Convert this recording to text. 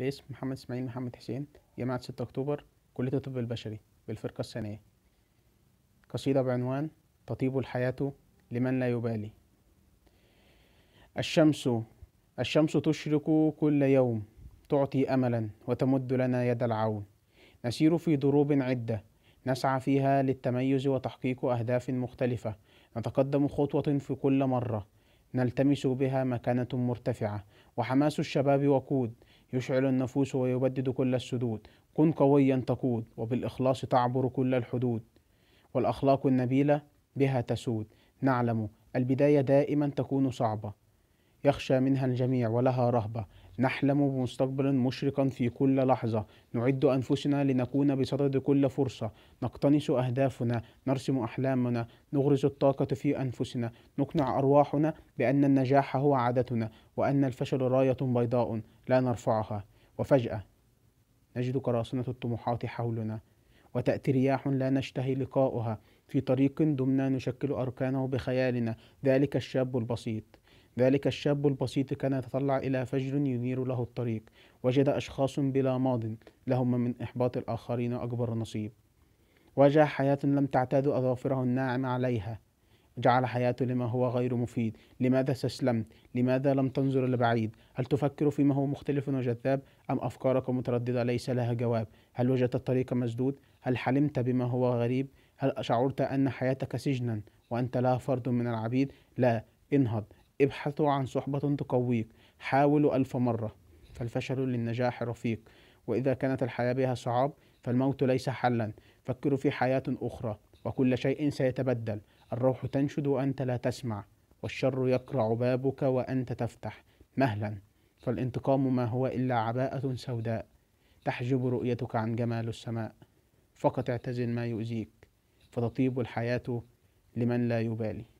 الاسم محمد اسماعيل محمد حسين جامعة 6 أكتوبر كلية الطب البشري بالفرقة الثانية قصيدة بعنوان تطيب الحياة لمن لا يبالي الشمس الشمس تشرق كل يوم تعطي أملا وتمد لنا يد العون نسير في دروب عدة نسعى فيها للتميز وتحقيق أهداف مختلفة نتقدم خطوة في كل مرة نلتمس بها مكانة مرتفعة وحماس الشباب وقود يشعل النفوس ويبدد كل السدود كن قويا تقود وبالإخلاص تعبر كل الحدود والأخلاق النبيلة بها تسود نعلم البداية دائما تكون صعبة يخشى منها الجميع ولها رهبة نحلم بمستقبل مشرقا في كل لحظة نعد أنفسنا لنكون بصدد كل فرصة نقتنص أهدافنا نرسم أحلامنا نغرز الطاقة في أنفسنا نقنع أرواحنا بأن النجاح هو عادتنا وأن الفشل راية بيضاء لا نرفعها وفجأة نجد قراصنة الطموحات حولنا وتأتي رياح لا نشتهي لقاؤها في طريق دمنا نشكل أركانه بخيالنا ذلك الشاب البسيط ذلك الشاب البسيط كان يتطلع إلى فجر ينير له الطريق وجد أشخاص بلا ماض لهم من إحباط الآخرين أكبر نصيب واجه حياة لم تعتاد أظافره الناعمة عليها جعل حياته لما هو غير مفيد لماذا استسلمت لماذا لم تنظر لبعيد هل تفكر فيما هو مختلف وجذاب أم أفكارك مترددة ليس لها جواب هل وجدت الطريق مسدود هل حلمت بما هو غريب هل شعرت أن حياتك سجنا وأنت لا فرد من العبيد لا انهض ابحثوا عن صحبة تقويك حاولوا ألف مرة فالفشل للنجاح رفيق وإذا كانت الحياة بها صعاب فالموت ليس حلا فكروا في حياة أخرى وكل شيء سيتبدل الروح تنشد وأنت لا تسمع والشر يقرع بابك وأنت تفتح مهلا فالانتقام ما هو إلا عباءة سوداء تحجب رؤيتك عن جمال السماء فقط اعتزل ما يؤذيك فتطيب الحياة لمن لا يبالي